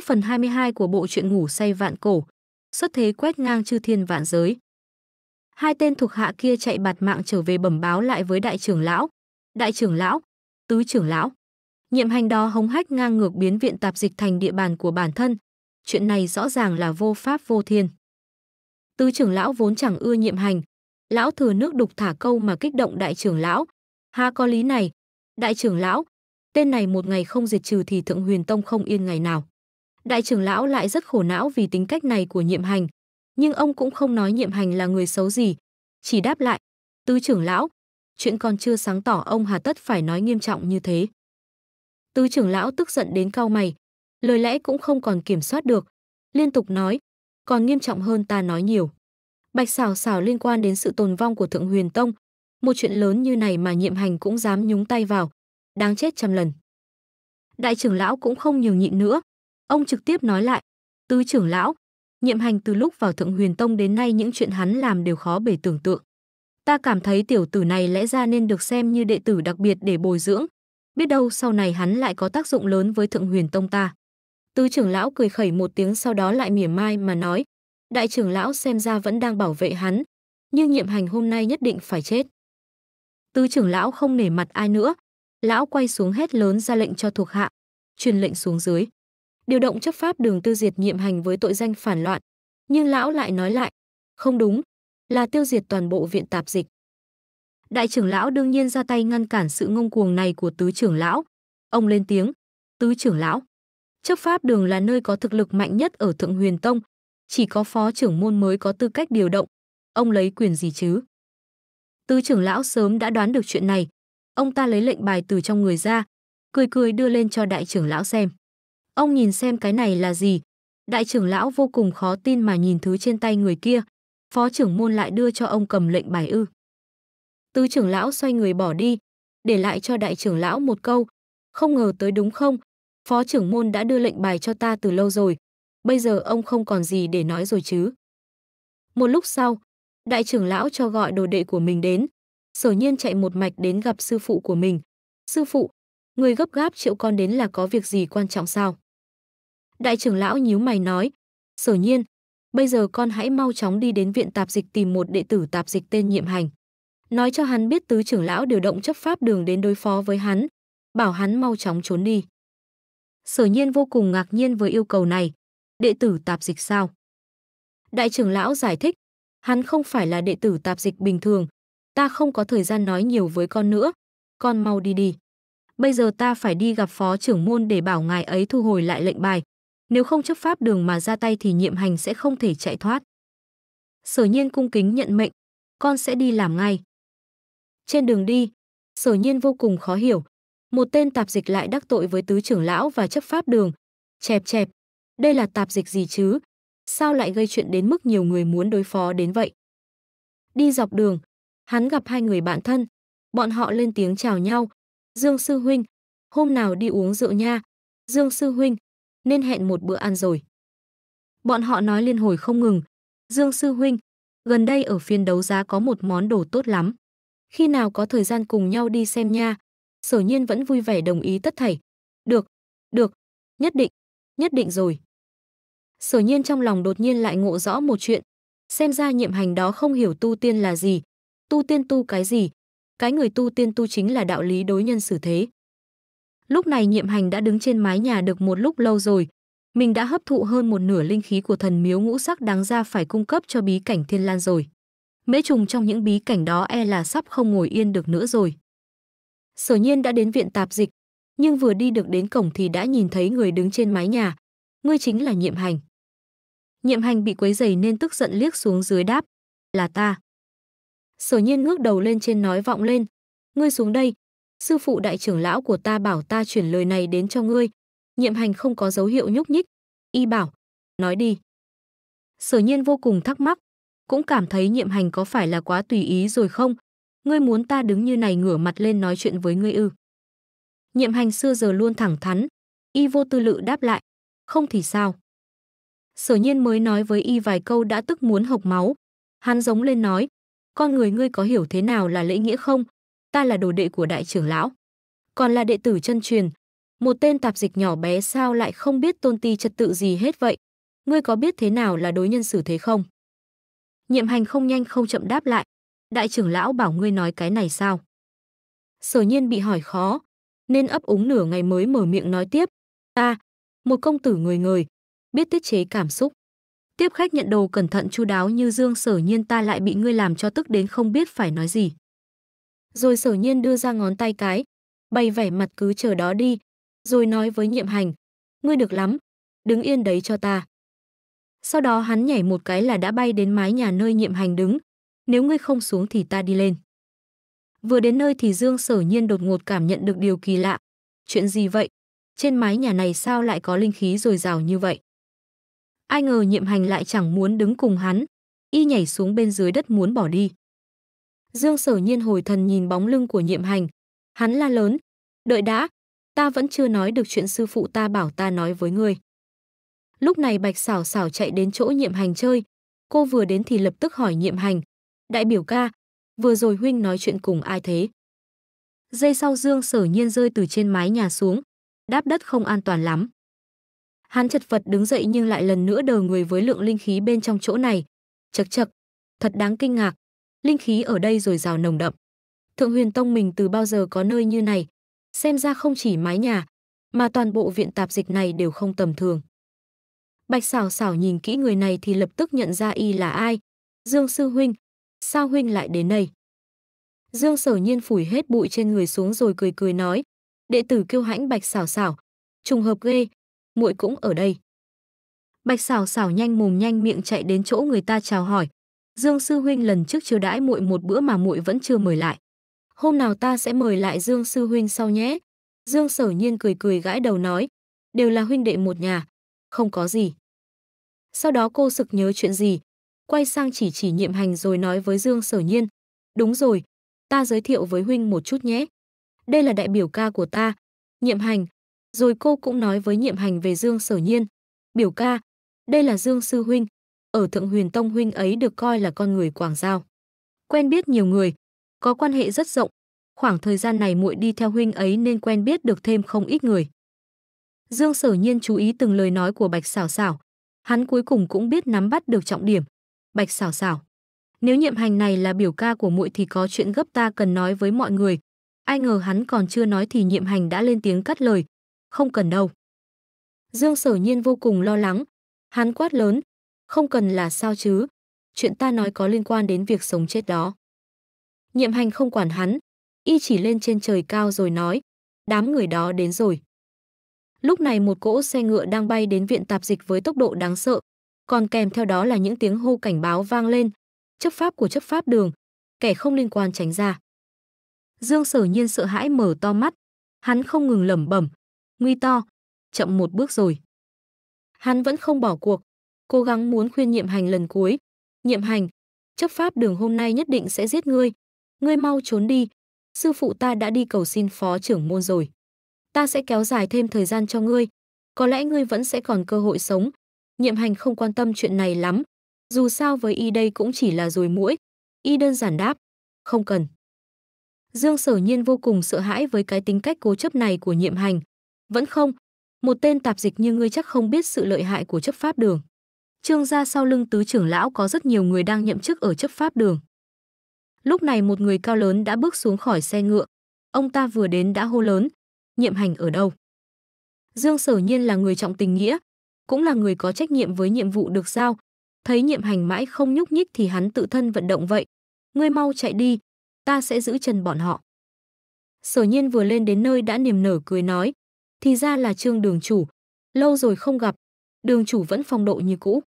Tiếp phần 22 của bộ truyện ngủ say vạn cổ, xuất thế quét ngang chư thiên vạn giới. Hai tên thuộc hạ kia chạy bạt mạng trở về bẩm báo lại với đại trưởng lão, đại trưởng lão, tứ trưởng lão. Nhiệm hành đó hống hách ngang ngược biến viện tạp dịch thành địa bàn của bản thân. Chuyện này rõ ràng là vô pháp vô thiên. Tứ trưởng lão vốn chẳng ưa nhiệm hành. Lão thừa nước đục thả câu mà kích động đại trưởng lão. Ha có lý này. Đại trưởng lão, tên này một ngày không diệt trừ thì thượng huyền tông không yên ngày nào. Đại trưởng lão lại rất khổ não vì tính cách này của nhiệm hành, nhưng ông cũng không nói nhiệm hành là người xấu gì, chỉ đáp lại, tứ trưởng lão, chuyện còn chưa sáng tỏ ông hà tất phải nói nghiêm trọng như thế. Tứ trưởng lão tức giận đến cau mày, lời lẽ cũng không còn kiểm soát được, liên tục nói, còn nghiêm trọng hơn ta nói nhiều. Bạch xảo xảo liên quan đến sự tồn vong của Thượng Huyền Tông, một chuyện lớn như này mà nhiệm hành cũng dám nhúng tay vào, đáng chết trăm lần. Đại trưởng lão cũng không nhường nhịn nữa, Ông trực tiếp nói lại, tứ trưởng lão, nhiệm hành từ lúc vào thượng huyền tông đến nay những chuyện hắn làm đều khó bể tưởng tượng. Ta cảm thấy tiểu tử này lẽ ra nên được xem như đệ tử đặc biệt để bồi dưỡng. Biết đâu sau này hắn lại có tác dụng lớn với thượng huyền tông ta. Tứ trưởng lão cười khẩy một tiếng sau đó lại mỉa mai mà nói. Đại trưởng lão xem ra vẫn đang bảo vệ hắn. Nhưng nhiệm hành hôm nay nhất định phải chết. Tứ trưởng lão không nể mặt ai nữa. Lão quay xuống hét lớn ra lệnh cho thuộc hạ. Truyền lệnh xuống dưới điều động chấp pháp đường tiêu diệt nhiệm hành với tội danh phản loạn. Nhưng lão lại nói lại, không đúng, là tiêu diệt toàn bộ viện tạp dịch. Đại trưởng lão đương nhiên ra tay ngăn cản sự ngông cuồng này của tứ trưởng lão. Ông lên tiếng, tứ trưởng lão. Chấp pháp đường là nơi có thực lực mạnh nhất ở Thượng Huyền Tông, chỉ có phó trưởng môn mới có tư cách điều động. Ông lấy quyền gì chứ? Tứ trưởng lão sớm đã đoán được chuyện này. Ông ta lấy lệnh bài từ trong người ra, cười cười đưa lên cho đại trưởng lão xem. Ông nhìn xem cái này là gì? Đại trưởng lão vô cùng khó tin mà nhìn thứ trên tay người kia. Phó trưởng môn lại đưa cho ông cầm lệnh bài ư. Tứ trưởng lão xoay người bỏ đi, để lại cho đại trưởng lão một câu. Không ngờ tới đúng không? Phó trưởng môn đã đưa lệnh bài cho ta từ lâu rồi. Bây giờ ông không còn gì để nói rồi chứ. Một lúc sau, đại trưởng lão cho gọi đồ đệ của mình đến. Sở nhiên chạy một mạch đến gặp sư phụ của mình. Sư phụ, người gấp gáp triệu con đến là có việc gì quan trọng sao? Đại trưởng lão nhíu mày nói, sở nhiên, bây giờ con hãy mau chóng đi đến viện tạp dịch tìm một đệ tử tạp dịch tên nhiệm hành. Nói cho hắn biết tứ trưởng lão điều động chấp pháp đường đến đối phó với hắn, bảo hắn mau chóng trốn đi. Sở nhiên vô cùng ngạc nhiên với yêu cầu này. Đệ tử tạp dịch sao? Đại trưởng lão giải thích, hắn không phải là đệ tử tạp dịch bình thường. Ta không có thời gian nói nhiều với con nữa. Con mau đi đi. Bây giờ ta phải đi gặp phó trưởng môn để bảo ngài ấy thu hồi lại lệnh bài. Nếu không chấp pháp đường mà ra tay thì nhiệm hành sẽ không thể chạy thoát. Sở nhiên cung kính nhận mệnh, con sẽ đi làm ngay. Trên đường đi, sở nhiên vô cùng khó hiểu. Một tên tạp dịch lại đắc tội với tứ trưởng lão và chấp pháp đường. Chẹp chẹp, đây là tạp dịch gì chứ? Sao lại gây chuyện đến mức nhiều người muốn đối phó đến vậy? Đi dọc đường, hắn gặp hai người bạn thân. Bọn họ lên tiếng chào nhau. Dương Sư Huynh, hôm nào đi uống rượu nha. Dương Sư Huynh, nên hẹn một bữa ăn rồi. Bọn họ nói liên hồi không ngừng, Dương Sư Huynh, gần đây ở phiên đấu giá có một món đồ tốt lắm. Khi nào có thời gian cùng nhau đi xem nha, sở nhiên vẫn vui vẻ đồng ý tất thảy. Được, được, nhất định, nhất định rồi. Sở nhiên trong lòng đột nhiên lại ngộ rõ một chuyện, xem ra nhiệm hành đó không hiểu tu tiên là gì, tu tiên tu cái gì, cái người tu tiên tu chính là đạo lý đối nhân xử thế. Lúc này nhiệm hành đã đứng trên mái nhà được một lúc lâu rồi. Mình đã hấp thụ hơn một nửa linh khí của thần miếu ngũ sắc đáng ra phải cung cấp cho bí cảnh thiên lan rồi. Mễ trùng trong những bí cảnh đó e là sắp không ngồi yên được nữa rồi. Sở nhiên đã đến viện tạp dịch, nhưng vừa đi được đến cổng thì đã nhìn thấy người đứng trên mái nhà. Ngươi chính là nhiệm hành. Nhiệm hành bị quấy dày nên tức giận liếc xuống dưới đáp. Là ta. Sở nhiên ngước đầu lên trên nói vọng lên. Ngươi xuống đây, sư phụ đại trưởng lão của ta bảo ta chuyển lời này đến cho ngươi. Nhiệm hành không có dấu hiệu nhúc nhích. Y bảo, nói đi. Sở nhiên vô cùng thắc mắc, cũng cảm thấy nhiệm hành có phải là quá tùy ý rồi không? Ngươi muốn ta đứng như này ngửa mặt lên nói chuyện với ngươi ư. Nhiệm hành xưa giờ luôn thẳng thắn, y vô tư lự đáp lại, không thì sao. Sở nhiên mới nói với y vài câu đã tức muốn hộc máu. Hắn giống lên nói, con người ngươi có hiểu thế nào là lễ nghĩa không? ta là đồ đệ của đại trưởng lão, còn là đệ tử chân truyền. Một tên tạp dịch nhỏ bé sao lại không biết tôn ti trật tự gì hết vậy? Ngươi có biết thế nào là đối nhân xử thế không? Nhiệm hành không nhanh không chậm đáp lại. Đại trưởng lão bảo ngươi nói cái này sao? Sở nhiên bị hỏi khó, nên ấp úng nửa ngày mới mở miệng nói tiếp. Ta, một công tử người người, biết tiết chế cảm xúc. Tiếp khách nhận đồ cẩn thận chu đáo như dương sở nhiên ta lại bị ngươi làm cho tức đến không biết phải nói gì rồi sở nhiên đưa ra ngón tay cái, bày vẻ mặt cứ chờ đó đi, rồi nói với nhiệm hành, ngươi được lắm, đứng yên đấy cho ta. Sau đó hắn nhảy một cái là đã bay đến mái nhà nơi nhiệm hành đứng, nếu ngươi không xuống thì ta đi lên. Vừa đến nơi thì Dương sở nhiên đột ngột cảm nhận được điều kỳ lạ. Chuyện gì vậy? Trên mái nhà này sao lại có linh khí dồi dào như vậy? Ai ngờ nhiệm hành lại chẳng muốn đứng cùng hắn, y nhảy xuống bên dưới đất muốn bỏ đi. Dương Sở Nhiên hồi thần nhìn bóng lưng của nhiệm hành. Hắn la lớn. Đợi đã, ta vẫn chưa nói được chuyện sư phụ ta bảo ta nói với ngươi. Lúc này Bạch Sảo Sảo chạy đến chỗ nhiệm hành chơi. Cô vừa đến thì lập tức hỏi nhiệm hành. Đại biểu ca, vừa rồi huynh nói chuyện cùng ai thế? Giây sau Dương Sở Nhiên rơi từ trên mái nhà xuống. Đáp đất không an toàn lắm. Hắn chật vật đứng dậy nhưng lại lần nữa đờ người với lượng linh khí bên trong chỗ này. Chật chật, thật đáng kinh ngạc linh khí ở đây dồi rào nồng đậm. Thượng Huyền Tông mình từ bao giờ có nơi như này, xem ra không chỉ mái nhà, mà toàn bộ viện tạp dịch này đều không tầm thường. Bạch xảo xảo nhìn kỹ người này thì lập tức nhận ra y là ai. Dương Sư Huynh, sao Huynh lại đến đây? Dương sở nhiên phủi hết bụi trên người xuống rồi cười cười nói. Đệ tử kêu hãnh Bạch xảo xảo, trùng hợp ghê, muội cũng ở đây. Bạch xảo xảo nhanh mồm nhanh miệng chạy đến chỗ người ta chào hỏi, Dương sư huynh lần trước chưa đãi muội một bữa mà muội vẫn chưa mời lại. Hôm nào ta sẽ mời lại Dương sư huynh sau nhé." Dương Sở Nhiên cười cười gãi đầu nói, "Đều là huynh đệ một nhà, không có gì." Sau đó cô sực nhớ chuyện gì, quay sang chỉ chỉ nhiệm hành rồi nói với Dương Sở Nhiên, "Đúng rồi, ta giới thiệu với huynh một chút nhé. Đây là đại biểu ca của ta, nhiệm hành." Rồi cô cũng nói với nhiệm hành về Dương Sở Nhiên, "Biểu ca, đây là Dương sư huynh, ở Thượng Huyền Tông huynh ấy được coi là con người Quảng Giao. Quen biết nhiều người, có quan hệ rất rộng, khoảng thời gian này muội đi theo huynh ấy nên quen biết được thêm không ít người. Dương Sở Nhiên chú ý từng lời nói của Bạch Xảo Xảo, hắn cuối cùng cũng biết nắm bắt được trọng điểm. Bạch Xảo Xảo, nếu nhiệm hành này là biểu ca của muội thì có chuyện gấp ta cần nói với mọi người. Ai ngờ hắn còn chưa nói thì nhiệm hành đã lên tiếng cắt lời. Không cần đâu. Dương sở nhiên vô cùng lo lắng. Hắn quát lớn, không cần là sao chứ? Chuyện ta nói có liên quan đến việc sống chết đó. Nhiệm hành không quản hắn, y chỉ lên trên trời cao rồi nói, đám người đó đến rồi. Lúc này một cỗ xe ngựa đang bay đến viện tạp dịch với tốc độ đáng sợ, còn kèm theo đó là những tiếng hô cảnh báo vang lên, chấp pháp của chấp pháp đường, kẻ không liên quan tránh ra. Dương sở nhiên sợ hãi mở to mắt, hắn không ngừng lẩm bẩm, nguy to, chậm một bước rồi. Hắn vẫn không bỏ cuộc, cố gắng muốn khuyên nhiệm hành lần cuối. Nhiệm hành, chấp pháp đường hôm nay nhất định sẽ giết ngươi. Ngươi mau trốn đi. Sư phụ ta đã đi cầu xin phó trưởng môn rồi. Ta sẽ kéo dài thêm thời gian cho ngươi. Có lẽ ngươi vẫn sẽ còn cơ hội sống. Nhiệm hành không quan tâm chuyện này lắm. Dù sao với y đây cũng chỉ là rồi mũi. Y đơn giản đáp. Không cần. Dương sở nhiên vô cùng sợ hãi với cái tính cách cố chấp này của nhiệm hành. Vẫn không. Một tên tạp dịch như ngươi chắc không biết sự lợi hại của chấp pháp đường. Trương gia sau lưng tứ trưởng lão có rất nhiều người đang nhậm chức ở chấp pháp đường. Lúc này một người cao lớn đã bước xuống khỏi xe ngựa. Ông ta vừa đến đã hô lớn, nhiệm hành ở đâu? Dương sở nhiên là người trọng tình nghĩa, cũng là người có trách nhiệm với nhiệm vụ được giao. Thấy nhiệm hành mãi không nhúc nhích thì hắn tự thân vận động vậy. Ngươi mau chạy đi, ta sẽ giữ chân bọn họ. Sở nhiên vừa lên đến nơi đã niềm nở cười nói, thì ra là trương đường chủ, lâu rồi không gặp, đường chủ vẫn phong độ như cũ.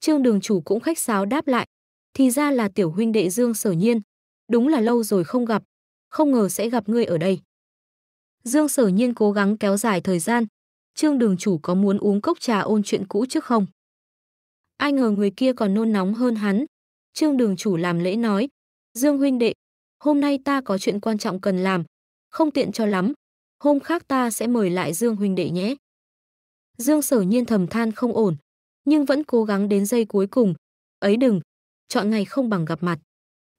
Trương đường chủ cũng khách sáo đáp lại. Thì ra là tiểu huynh đệ Dương Sở Nhiên. Đúng là lâu rồi không gặp. Không ngờ sẽ gặp ngươi ở đây. Dương Sở Nhiên cố gắng kéo dài thời gian. Trương đường chủ có muốn uống cốc trà ôn chuyện cũ trước không? Ai ngờ người kia còn nôn nóng hơn hắn. Trương đường chủ làm lễ nói. Dương huynh đệ, hôm nay ta có chuyện quan trọng cần làm. Không tiện cho lắm. Hôm khác ta sẽ mời lại Dương huynh đệ nhé. Dương sở nhiên thầm than không ổn nhưng vẫn cố gắng đến giây cuối cùng. Ấy đừng, chọn ngày không bằng gặp mặt.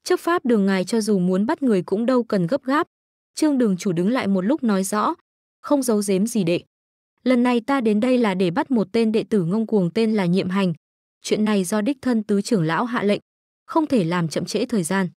Chấp pháp đường ngài cho dù muốn bắt người cũng đâu cần gấp gáp. Trương đường chủ đứng lại một lúc nói rõ, không giấu giếm gì đệ. Lần này ta đến đây là để bắt một tên đệ tử ngông cuồng tên là Nhiệm Hành. Chuyện này do đích thân tứ trưởng lão hạ lệnh, không thể làm chậm trễ thời gian.